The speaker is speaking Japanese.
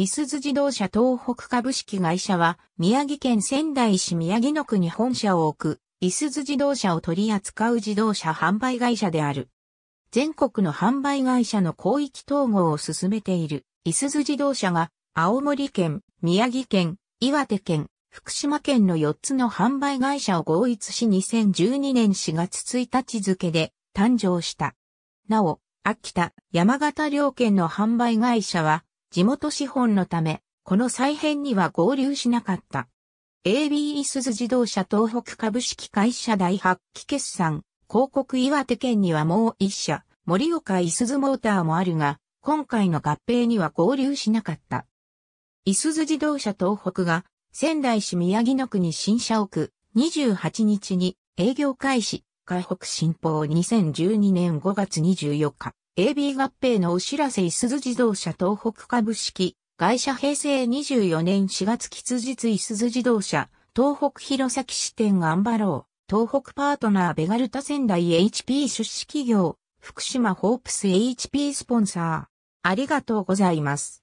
いすゞ自動車東北株式会社は、宮城県仙台市宮城野区に本社を置く、いすゞ自動車を取り扱う自動車販売会社である。全国の販売会社の広域統合を進めている、いすゞ自動車が、青森県、宮城県、岩手県、福島県の4つの販売会社を合一し2012年4月1日付で誕生した。なお、秋田、山形両県の販売会社は地元資本のため、この再編には合流しなかった。AB いすず自動車東北株式会社第8期決算、広告岩手県にはもう一社、森岡いすずモーターもあるが、今回の合併には合流しなかった。いすず自動車東北が、仙台市宮城野区に新社屋、28日に営業開始、海北新報2012年5月24日。AB 合併のお知らせいすゞ自動車東北株式会社平成24年4月吉日いすゞ自動車東北弘前支店頑張ろう東北パートナーベガルタ仙台 HP 出資企業福島ホープス HP スポンサーありがとうございます。